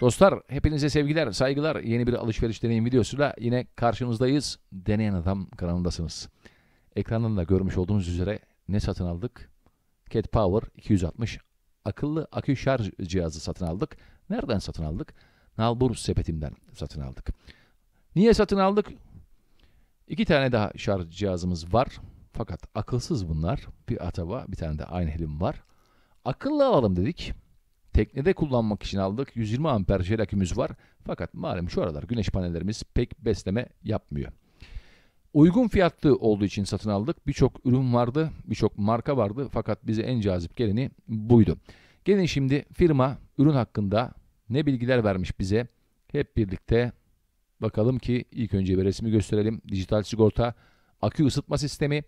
Dostlar hepinize sevgiler, saygılar. Yeni bir alışveriş deneyim videosuyla yine karşınızdayız. Deneyen Adam kanalındasınız. Ekrandan da görmüş olduğunuz üzere ne satın aldık? Cat Power 260 akıllı akü şarj cihazı satın aldık. Nereden satın aldık? Nalbur sepetimden satın aldık. Niye satın aldık? İki tane daha şarj cihazımız var. Fakat akılsız bunlar. Bir ataba bir tane de aynı helim var. Akıllı alalım dedik. Teknede kullanmak için aldık. 120 amper jel akümüz var. Fakat malum şu aralar güneş panellerimiz pek besleme yapmıyor. Uygun fiyatlı olduğu için satın aldık. Birçok ürün vardı, birçok marka vardı. Fakat bize en cazip geleni buydu. Gelin şimdi firma ürün hakkında ne bilgiler vermiş bize. Hep birlikte bakalım ki ilk önce bir resmi gösterelim. Dijital sigorta, akü ısıtma sistemi,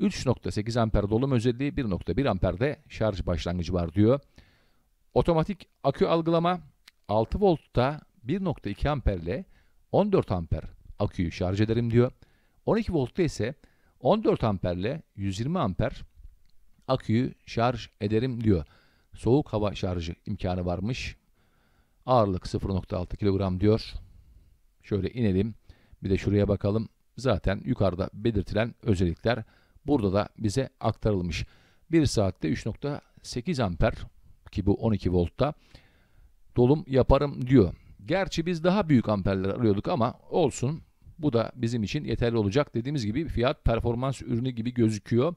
3.8 amper dolum özelliği 1.1 amperde şarj başlangıcı var diyor. Otomatik akü algılama 6 voltta 1.2 amperle 14 amper aküyü şarj ederim diyor. 12 voltta ise 14 amperle 120 amper aküyü şarj ederim diyor. Soğuk hava şarjı imkanı varmış. Ağırlık 0.6 kilogram diyor. Şöyle inelim. Bir de şuraya bakalım. Zaten yukarıda belirtilen özellikler burada da bize aktarılmış. 1 saatte 3.8 amper ki bu 12 voltta dolum yaparım diyor. Gerçi biz daha büyük amperler arıyorduk ama olsun. Bu da bizim için yeterli olacak. Dediğimiz gibi fiyat performans ürünü gibi gözüküyor.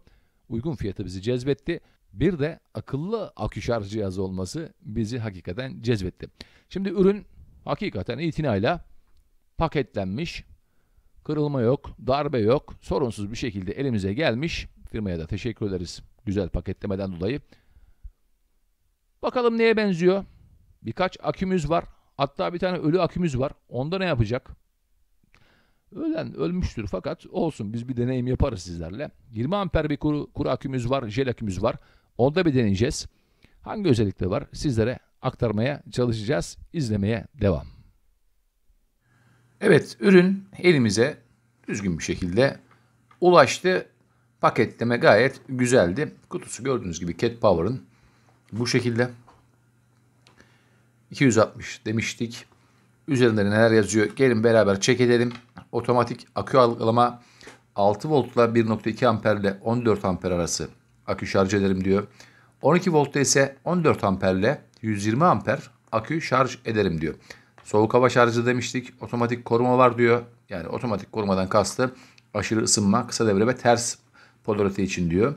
Uygun fiyatı bizi cezbetti. Bir de akıllı akü şarj cihazı olması bizi hakikaten cezbetti. Şimdi ürün hakikaten itinayla paketlenmiş. Kırılma yok, darbe yok. Sorunsuz bir şekilde elimize gelmiş. Firmaya da teşekkür ederiz güzel paketlemeden dolayı. Bakalım neye benziyor? Birkaç akümüz var. Hatta bir tane ölü akümüz var. Onda ne yapacak? Ölen ölmüştür fakat olsun biz bir deneyim yaparız sizlerle. 20 amper bir kuru, kuru akümüz var, jel akümüz var. Onda bir deneyeceğiz. Hangi özellikleri var sizlere aktarmaya çalışacağız. İzlemeye devam. Evet ürün elimize düzgün bir şekilde ulaştı. Paketleme gayet güzeldi. Kutusu gördüğünüz gibi Cat Power'ın bu şekilde 260 demiştik. Üzerinde neler yazıyor? Gelin beraber çek edelim. Otomatik akü algılama 6 voltla 1.2 amperle 14 amper arası akü şarj ederim diyor. 12 voltta ise 14 amperle 120 amper akü şarj ederim diyor. Soğuk hava şarjı demiştik. Otomatik koruma var diyor. Yani otomatik korumadan kastı aşırı ısınma, kısa devre ve ters polarite için diyor.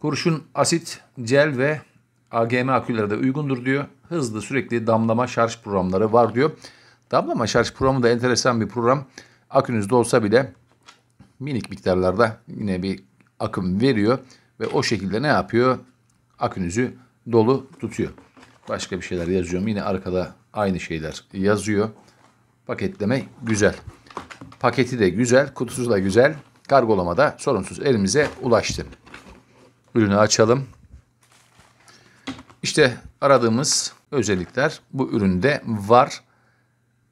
Kurşun, asit, gel ve AGM akülere de uygundur diyor. Hızlı sürekli damlama şarj programları var diyor. Damlama şarj programı da enteresan bir program. Akünüzde olsa bile minik miktarlarda yine bir akım veriyor ve o şekilde ne yapıyor? Akünüzü dolu tutuyor. Başka bir şeyler yazıyorum. Yine arkada aynı şeyler yazıyor. Paketleme güzel. Paketi de güzel, kutusu da güzel. Kargolamada sorunsuz elimize ulaştı. Ürünü açalım. İşte aradığımız özellikler bu üründe var.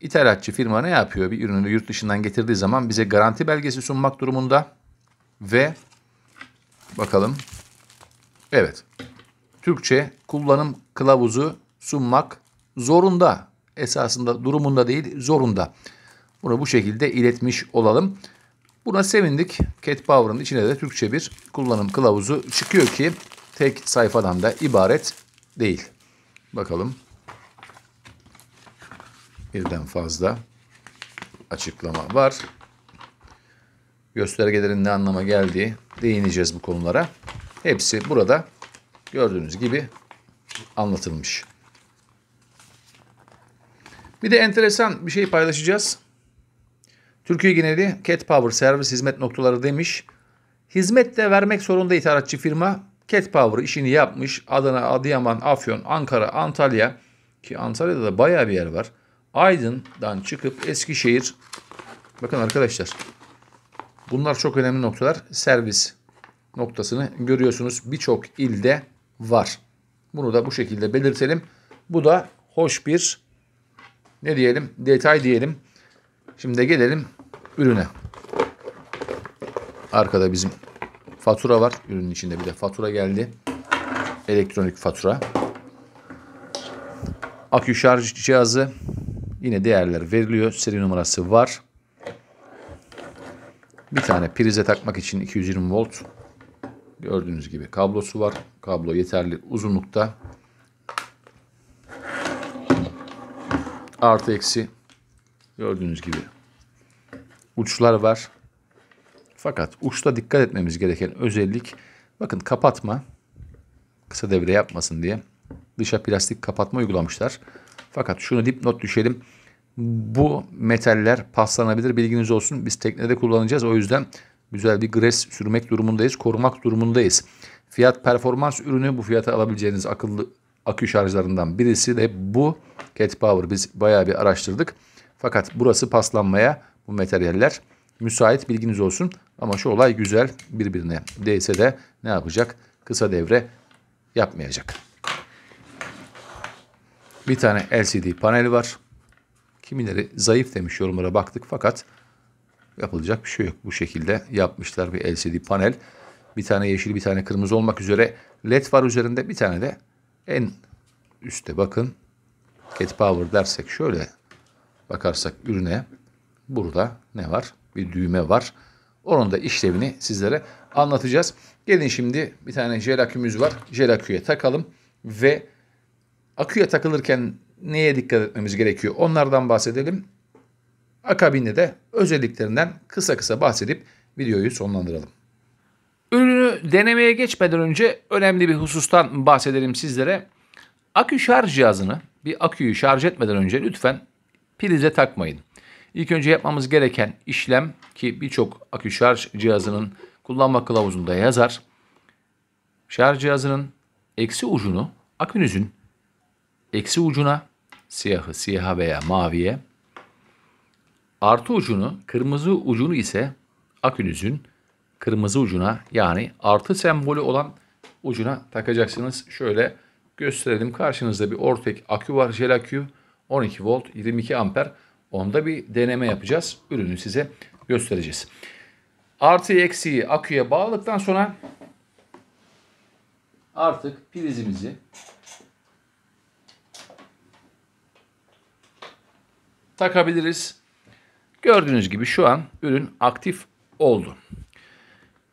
İthalatçı firma ne yapıyor? Bir ürünü yurt dışından getirdiği zaman bize garanti belgesi sunmak durumunda ve bakalım. Evet. Türkçe kullanım kılavuzu sunmak zorunda. Esasında durumunda değil, zorunda. Bunu bu şekilde iletmiş olalım. Buna sevindik. Cat Power'ın içine de Türkçe bir kullanım kılavuzu çıkıyor ki tek sayfadan da ibaret değil. Bakalım. Birden fazla açıklama var. Göstergelerin ne anlama geldiği değineceğiz bu konulara. Hepsi burada gördüğünüz gibi anlatılmış. Bir de enteresan bir şey paylaşacağız. Türkiye geneli Cat Power servis hizmet noktaları demiş. Hizmet de vermek zorunda ithalatçı firma Cat Power işini yapmış. Adana, Adıyaman, Afyon, Ankara, Antalya ki Antalya'da da bayağı bir yer var. Aydın'dan çıkıp Eskişehir bakın arkadaşlar bunlar çok önemli noktalar. Servis noktasını görüyorsunuz. Birçok ilde var. Bunu da bu şekilde belirtelim. Bu da hoş bir ne diyelim detay diyelim. Şimdi gelelim ürüne. Arkada bizim Fatura var. Ürünün içinde bir de fatura geldi. Elektronik fatura. Akü şarj cihazı. Yine değerler veriliyor. Seri numarası var. Bir tane prize takmak için 220 volt. Gördüğünüz gibi kablosu var. Kablo yeterli uzunlukta. Artı eksi gördüğünüz gibi uçlar var. Fakat uçta dikkat etmemiz gereken özellik bakın kapatma kısa devre yapmasın diye dışa plastik kapatma uygulamışlar. Fakat şunu dipnot düşelim. Bu metaller paslanabilir bilginiz olsun. Biz teknede kullanacağız. O yüzden güzel bir gres sürmek durumundayız. Korumak durumundayız. Fiyat performans ürünü bu fiyata alabileceğiniz akıllı akü şarjlarından birisi de bu Cat Power. Biz bayağı bir araştırdık. Fakat burası paslanmaya bu materyaller müsait bilginiz olsun. Ama şu olay güzel birbirine değse de ne yapacak? Kısa devre yapmayacak. Bir tane LCD paneli var. Kimileri zayıf demiş yorumlara baktık fakat yapılacak bir şey yok. Bu şekilde yapmışlar bir LCD panel. Bir tane yeşil bir tane kırmızı olmak üzere led var üzerinde bir tane de en üstte bakın. get Power dersek şöyle bakarsak ürüne burada ne var? bir düğme var. Onun da işlevini sizlere anlatacağız. Gelin şimdi bir tane jel akümüz var. Jel aküye takalım ve aküye takılırken neye dikkat etmemiz gerekiyor onlardan bahsedelim. Akabinde de özelliklerinden kısa kısa bahsedip videoyu sonlandıralım. Ürünü denemeye geçmeden önce önemli bir husustan bahsedelim sizlere. Akü şarj cihazını bir aküyü şarj etmeden önce lütfen prize takmayın. İlk önce yapmamız gereken işlem ki birçok akü şarj cihazının kullanma kılavuzunda yazar. Şarj cihazının eksi ucunu akünüzün eksi ucuna siyahı siyaha veya maviye artı ucunu kırmızı ucunu ise akünüzün kırmızı ucuna yani artı sembolü olan ucuna takacaksınız. Şöyle gösterelim. Karşınızda bir ortek akü var. Jel akü 12 volt 22 amper. Onda bir deneme yapacağız. Ürünü size göstereceğiz. Artı eksiği aküye bağladıktan sonra artık prizimizi takabiliriz. Gördüğünüz gibi şu an ürün aktif oldu.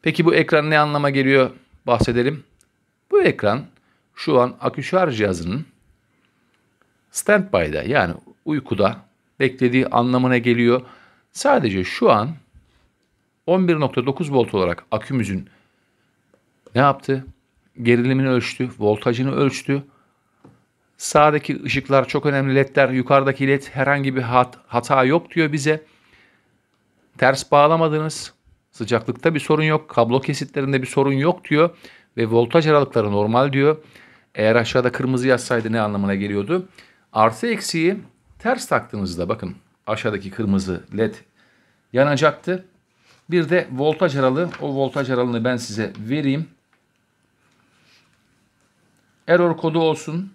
Peki bu ekran ne anlama geliyor bahsedelim. Bu ekran şu an akü şarj cihazının standby'da yani uykuda beklediği anlamına geliyor. Sadece şu an 11.9 volt olarak akümüzün ne yaptı? Gerilimini ölçtü, voltajını ölçtü. Sağdaki ışıklar çok önemli ledler, yukarıdaki led herhangi bir hat, hata yok diyor bize. Ters bağlamadınız, sıcaklıkta bir sorun yok, kablo kesitlerinde bir sorun yok diyor ve voltaj aralıkları normal diyor. Eğer aşağıda kırmızı yazsaydı ne anlamına geliyordu? Artı eksiği Ters taktığınızda bakın aşağıdaki kırmızı led yanacaktı. Bir de voltaj aralığı. O voltaj aralığını ben size vereyim. Error kodu olsun.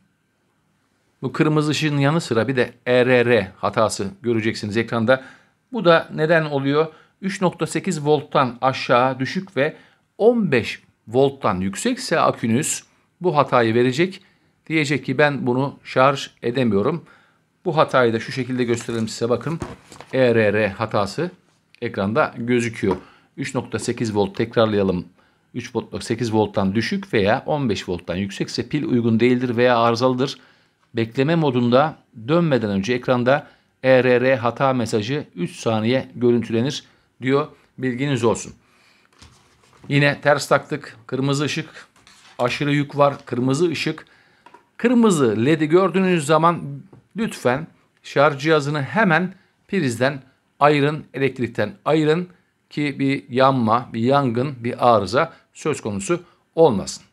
Bu kırmızı ışığın yanı sıra bir de ERR hatası göreceksiniz ekranda. Bu da neden oluyor? 3.8 volttan aşağı düşük ve 15 volttan yüksekse akünüz bu hatayı verecek. Diyecek ki ben bunu şarj edemiyorum. Bu hatayı da şu şekilde gösterelim size bakın. ERR hatası ekranda gözüküyor. 3.8 volt tekrarlayalım. 3.8 volttan düşük veya 15 volttan yüksekse pil uygun değildir veya arızalıdır. Bekleme modunda dönmeden önce ekranda ERR hata mesajı 3 saniye görüntülenir diyor. Bilginiz olsun. Yine ters taktık. Kırmızı ışık. Aşırı yük var. Kırmızı ışık. Kırmızı LED'i gördüğünüz zaman lütfen şarj cihazını hemen prizden ayırın, elektrikten ayırın ki bir yanma, bir yangın, bir arıza söz konusu olmasın.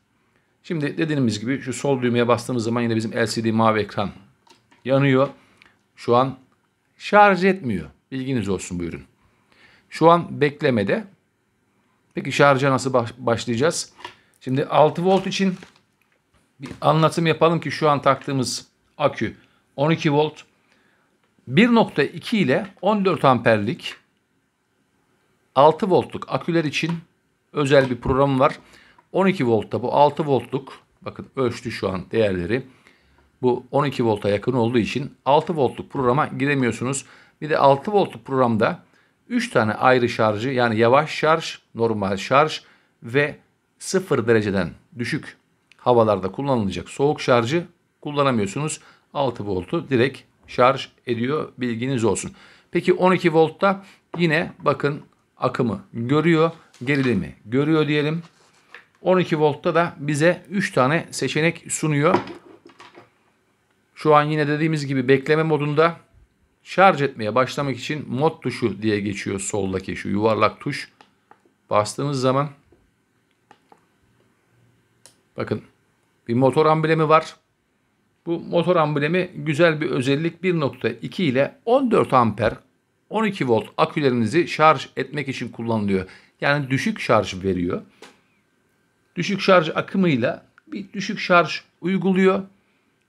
Şimdi dediğimiz gibi şu sol düğmeye bastığımız zaman yine bizim LCD mavi ekran yanıyor. Şu an şarj etmiyor. Bilginiz olsun bu ürün. Şu an beklemede. Peki şarja nasıl başlayacağız? Şimdi 6 volt için bir anlatım yapalım ki şu an taktığımız akü 12 volt 1.2 ile 14 amperlik 6 voltluk aküler için özel bir program var. 12 voltta bu 6 voltluk bakın ölçtü şu an değerleri. Bu 12 volta yakın olduğu için 6 voltluk programa giremiyorsunuz. Bir de 6 voltluk programda 3 tane ayrı şarjı yani yavaş şarj, normal şarj ve 0 dereceden düşük havalarda kullanılacak soğuk şarjı kullanamıyorsunuz. 6 voltu direkt şarj ediyor bilginiz olsun. Peki 12 voltta yine bakın akımı görüyor, gerilimi görüyor diyelim. 12 voltta da bize 3 tane seçenek sunuyor. Şu an yine dediğimiz gibi bekleme modunda şarj etmeye başlamak için mod tuşu diye geçiyor soldaki şu yuvarlak tuş. Bastığımız zaman bakın bir motor amblemi var. Bu motor amblemi güzel bir özellik 1.2 ile 14 amper 12 volt akülerinizi şarj etmek için kullanılıyor. Yani düşük şarj veriyor. Düşük şarj akımıyla bir düşük şarj uyguluyor.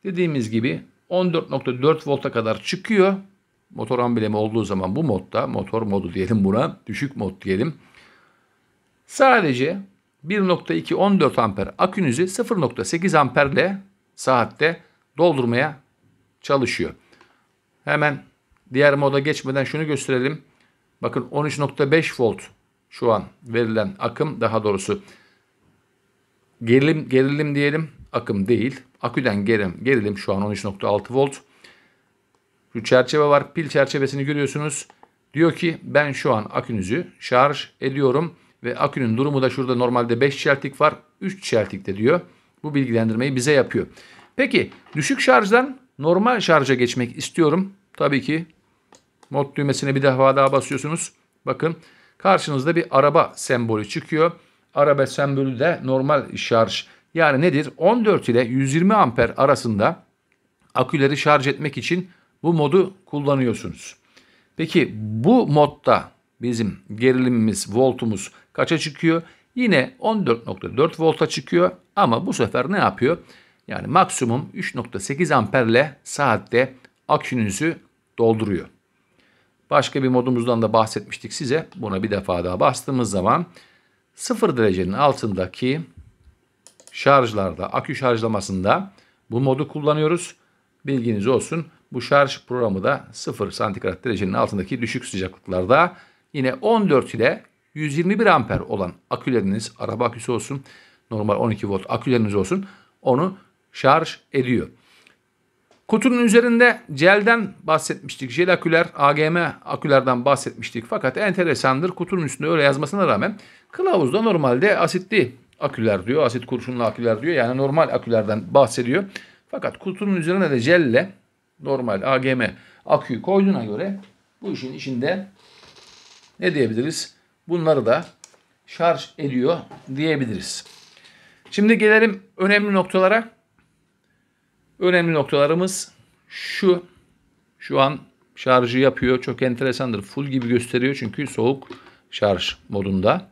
Dediğimiz gibi 14.4 volta kadar çıkıyor. Motor amblemi olduğu zaman bu modda, motor modu diyelim buna, düşük mod diyelim. Sadece 1.2 14 amper akünüzü 0.8 amperle saatte doldurmaya çalışıyor. Hemen diğer moda geçmeden şunu gösterelim. Bakın 13.5 volt şu an verilen akım daha doğrusu gerilim gerilim diyelim akım değil. Aküden gerilim, gerilim şu an 13.6 volt. Şu çerçeve var. Pil çerçevesini görüyorsunuz. Diyor ki ben şu an akünüzü şarj ediyorum ve akünün durumu da şurada normalde 5 çeltik var. 3 çeltikte diyor. Bu bilgilendirmeyi bize yapıyor. Peki düşük şarjdan normal şarja geçmek istiyorum. Tabii ki mod düğmesine bir defa daha basıyorsunuz. Bakın karşınızda bir araba sembolü çıkıyor. Araba sembolü de normal şarj. Yani nedir? 14 ile 120 amper arasında aküleri şarj etmek için bu modu kullanıyorsunuz. Peki bu modda bizim gerilimimiz, voltumuz kaça çıkıyor? Yine 14.4 volta çıkıyor ama bu sefer ne yapıyor? Yani maksimum 3.8 amperle saatte akünüzü dolduruyor. Başka bir modumuzdan da bahsetmiştik size. Buna bir defa daha bastığımız zaman 0 derecenin altındaki şarjlarda, akü şarjlamasında bu modu kullanıyoruz. Bilginiz olsun. Bu şarj programı da 0 santigrat derecenin altındaki düşük sıcaklıklarda yine 14 ile 121 amper olan aküleriniz, araba aküsü olsun, normal 12 volt aküleriniz olsun onu şarj ediyor. Kutunun üzerinde jelden bahsetmiştik. Jel aküler, AGM akülerden bahsetmiştik. Fakat enteresandır kutunun üstünde öyle yazmasına rağmen kılavuzda normalde asitli aküler diyor. Asit kurşunlu aküler diyor. Yani normal akülerden bahsediyor. Fakat kutunun üzerine de jelle normal AGM aküyü koyduğuna göre bu işin içinde ne diyebiliriz? Bunları da şarj ediyor diyebiliriz. Şimdi gelelim önemli noktalara. Önemli noktalarımız şu. Şu an şarjı yapıyor. Çok enteresandır. Full gibi gösteriyor çünkü soğuk şarj modunda.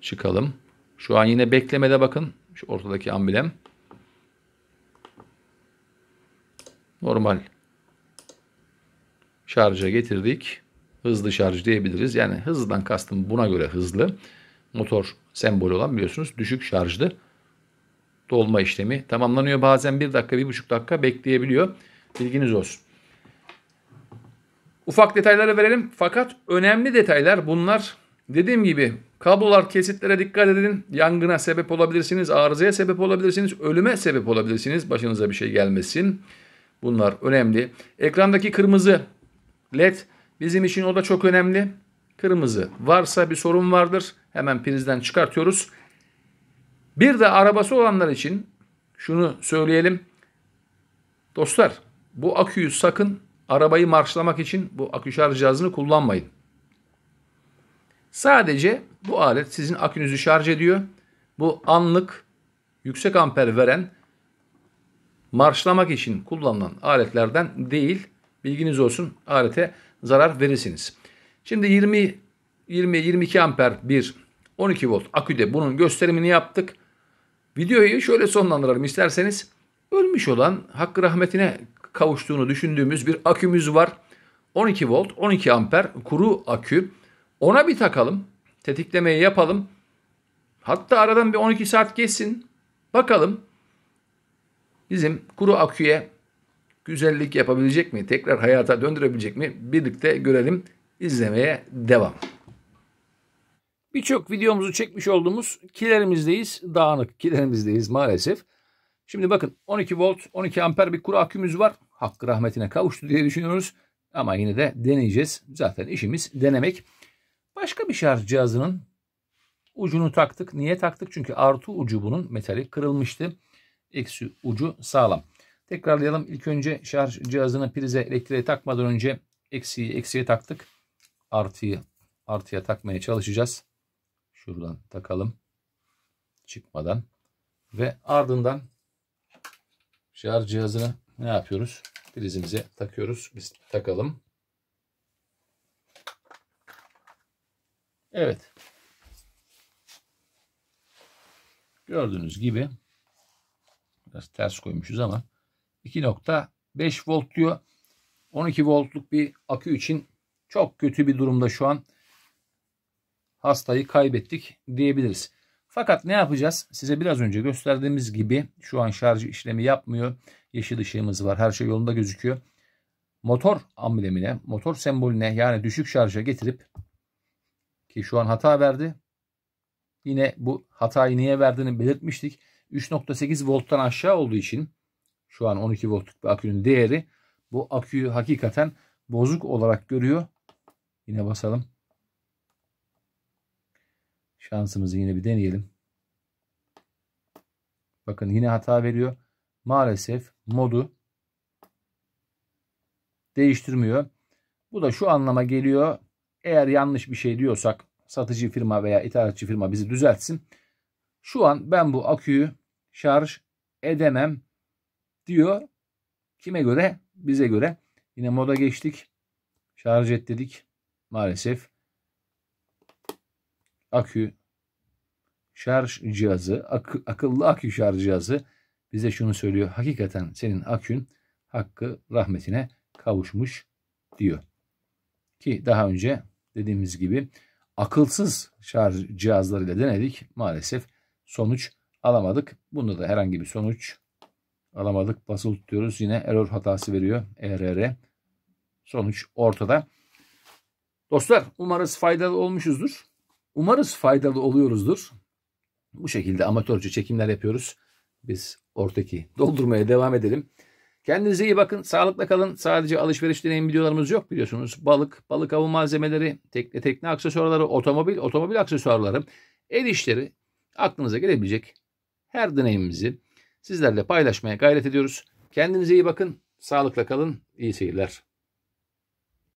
Çıkalım. Şu an yine beklemede bakın. Şu ortadaki amblem. Normal şarja getirdik. Hızlı şarj diyebiliriz. Yani hızdan kastım buna göre hızlı. Motor sembolü olan biliyorsunuz düşük şarjdı dolma işlemi tamamlanıyor. Bazen bir dakika, bir buçuk dakika bekleyebiliyor. Bilginiz olsun. Ufak detayları verelim fakat önemli detaylar bunlar. Dediğim gibi kablolar kesitlere dikkat edin. Yangına sebep olabilirsiniz, arızaya sebep olabilirsiniz, ölüme sebep olabilirsiniz. Başınıza bir şey gelmesin. Bunlar önemli. Ekrandaki kırmızı led bizim için o da çok önemli. Kırmızı varsa bir sorun vardır. Hemen prizden çıkartıyoruz. Bir de arabası olanlar için şunu söyleyelim. Dostlar bu aküyü sakın arabayı marşlamak için bu akü şarj cihazını kullanmayın. Sadece bu alet sizin akünüzü şarj ediyor. Bu anlık yüksek amper veren marşlamak için kullanılan aletlerden değil. Bilginiz olsun alete zarar verirsiniz. Şimdi 20 20 22 amper bir 12 volt aküde bunun gösterimini yaptık. Videoyu şöyle sonlandıralım isterseniz. Ölmüş olan hakkı rahmetine kavuştuğunu düşündüğümüz bir akümüz var. 12 volt, 12 amper kuru akü. Ona bir takalım. Tetiklemeyi yapalım. Hatta aradan bir 12 saat geçsin. Bakalım bizim kuru aküye güzellik yapabilecek mi? Tekrar hayata döndürebilecek mi? Birlikte görelim. İzlemeye devam. Birçok videomuzu çekmiş olduğumuz kilerimizdeyiz. Dağınık kilerimizdeyiz maalesef. Şimdi bakın 12 volt 12 amper bir kuru akümüz var. Hakkı rahmetine kavuştu diye düşünüyoruz. Ama yine de deneyeceğiz. Zaten işimiz denemek. Başka bir şarj cihazının ucunu taktık. Niye taktık? Çünkü artı ucu bunun metali kırılmıştı. Eksi ucu sağlam. Tekrarlayalım. İlk önce şarj cihazını prize elektriğe takmadan önce eksiyi eksiye taktık. Artıyı artıya takmaya çalışacağız. Şuradan takalım. Çıkmadan. Ve ardından şarj cihazını ne yapıyoruz? Prizimize takıyoruz. Biz takalım. Evet. Gördüğünüz gibi biraz ters koymuşuz ama 2.5 volt diyor. 12 voltluk bir akü için çok kötü bir durumda şu an hastayı kaybettik diyebiliriz. Fakat ne yapacağız? Size biraz önce gösterdiğimiz gibi şu an şarj işlemi yapmıyor. Yeşil ışığımız var. Her şey yolunda gözüküyor. Motor amblemine, motor sembolüne yani düşük şarja getirip ki şu an hata verdi. Yine bu hatayı niye verdiğini belirtmiştik. 3.8 volttan aşağı olduğu için şu an 12 voltluk bir akünün değeri bu aküyü hakikaten bozuk olarak görüyor. Yine basalım. Şansımızı yine bir deneyelim. Bakın yine hata veriyor. Maalesef modu değiştirmiyor. Bu da şu anlama geliyor. Eğer yanlış bir şey diyorsak satıcı firma veya ithalatçı firma bizi düzeltsin. Şu an ben bu aküyü şarj edemem diyor. Kime göre? Bize göre. Yine moda geçtik. Şarj et dedik. Maalesef akü şarj cihazı, ak akıllı akü şarj cihazı bize şunu söylüyor. Hakikaten senin akün hakkı rahmetine kavuşmuş diyor. Ki daha önce dediğimiz gibi akılsız şarj cihazlarıyla denedik. Maalesef sonuç alamadık. Bunda da herhangi bir sonuç alamadık. Basılı tutuyoruz. Yine error hatası veriyor. ERR. Sonuç ortada. Dostlar umarız faydalı olmuşuzdur. Umarız faydalı oluyoruzdur. Bu şekilde amatörce çekimler yapıyoruz. Biz ortaki doldurmaya devam edelim. Kendinize iyi bakın. Sağlıkla kalın. Sadece alışveriş deneyim videolarımız yok biliyorsunuz. Balık, balık avı malzemeleri, tekne tekne aksesuarları, otomobil, otomobil aksesuarları, el işleri aklınıza gelebilecek her deneyimimizi sizlerle paylaşmaya gayret ediyoruz. Kendinize iyi bakın. Sağlıkla kalın. İyi seyirler.